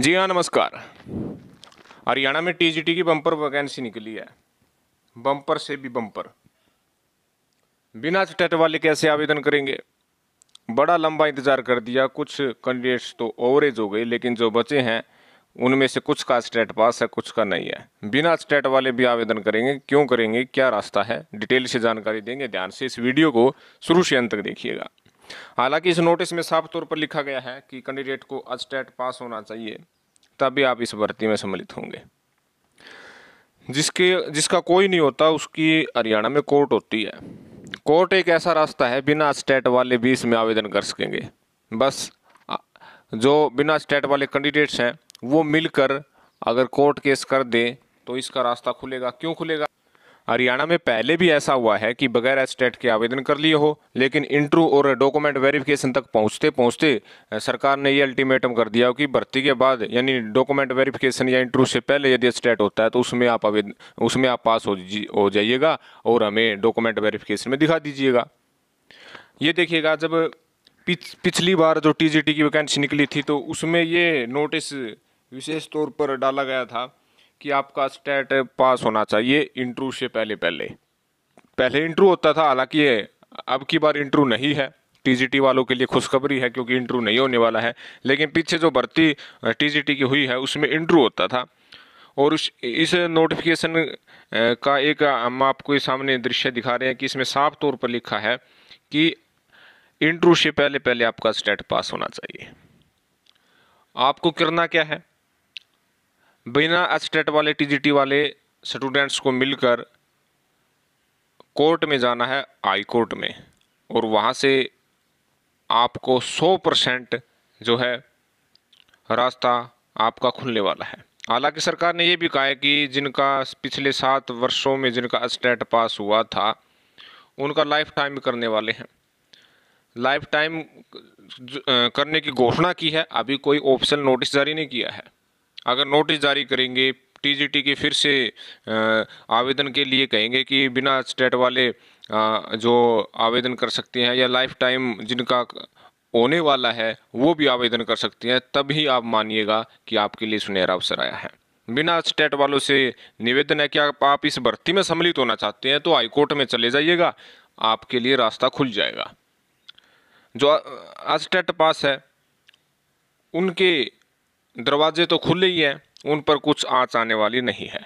जी हाँ नमस्कार हरियाणा में टीजीटी की बम्पर वैकेंसी निकली है बम्पर से भी बम्पर बिना स्टेट वाले कैसे आवेदन करेंगे बड़ा लंबा इंतज़ार कर दिया कुछ कैंडिडेट्स तो ओवरेज हो गए लेकिन जो बचे हैं उनमें से कुछ का स्टेट पास है कुछ का नहीं है बिना स्टेट वाले भी आवेदन करेंगे क्यों करेंगे क्या रास्ता है डिटेल से जानकारी देंगे ध्यान से इस वीडियो को शुरू से अंत तक देखिएगा हालांकि इस नोटिस में साफ तौर पर लिखा गया है कि कैंडिडेट को अस्टेट पास होना चाहिए तभी आप इस भर्ती में सम्मिलित होंगे जिसके जिसका कोई नहीं होता उसकी हरियाणा में कोर्ट होती है कोर्ट एक ऐसा रास्ता है बिना स्टेट वाले भी इसमें आवेदन कर सकेंगे बस जो बिना स्टेट वाले कैंडिडेट्स हैं वो मिलकर अगर कोर्ट केस कर दें तो इसका रास्ता खुलेगा क्यों खुलेगा हरियाणा में पहले भी ऐसा हुआ है कि बगैर एस्टेट के आवेदन कर लिए हो लेकिन इंट्रू और डॉक्यूमेंट वेरिफिकेशन तक पहुंचते पहुंचते सरकार ने ये अल्टीमेटम कर दिया कि भर्ती के बाद यानी डॉक्यूमेंट वेरिफिकेशन या इंट्रू से पहले यदि एस्टेट होता है तो उसमें आप आवेदन उसमें आप पास हो जाइएगा और हमें डॉक्यूमेंट वेरीफिकेशन में दिखा दीजिएगा ये देखिएगा जब पिछली बार जो टी की वैकेंसी निकली थी तो उसमें ये नोटिस विशेष तौर पर डाला गया था कि आपका स्टेट पास होना चाहिए इंट्रू से पहले पहले पहले इंट्रू होता था हालांकि ये अब की बार इंट्रू नहीं है टी वालों के लिए खुशखबरी है क्योंकि इंट्रू नहीं होने वाला है लेकिन पीछे जो भर्ती टी की हुई है उसमें इंट्रू होता था और उस इस नोटिफिकेशन का एक हम आपको सामने दृश्य दिखा रहे हैं कि इसमें साफ तौर पर लिखा है कि इंट्रू से पहले पहले आपका स्टेट पास होना चाहिए आपको करना क्या है बिना स्टेट वाले टीजीटी वाले स्टूडेंट्स को मिलकर कोर्ट में जाना है हाई कोर्ट में और वहाँ से आपको 100 परसेंट जो है रास्ता आपका खुलने वाला है हालांकि सरकार ने यह भी कहा है कि जिनका पिछले सात वर्षों में जिनका स्टेट पास हुआ था उनका लाइफ टाइम करने वाले हैं लाइफ टाइम करने की घोषणा की है अभी कोई ऑफिशियल नोटिस जारी नहीं किया है अगर नोटिस जारी करेंगे टीजीटी की फिर से आवेदन के लिए कहेंगे कि बिना स्टेट वाले जो आवेदन कर सकते हैं या लाइफ टाइम जिनका होने वाला है वो भी आवेदन कर सकते हैं तभी आप मानिएगा कि आपके लिए सुनहरा अवसर आया है बिना स्टेट वालों से निवेदन है कि आप इस भर्ती में सम्मिलित होना चाहते हैं तो हाईकोर्ट में चले जाइएगा आपके लिए रास्ता खुल जाएगा जो अस्टेट पास है उनके दरवाजे तो खुले ही हैं उन पर कुछ आँच आने वाली नहीं है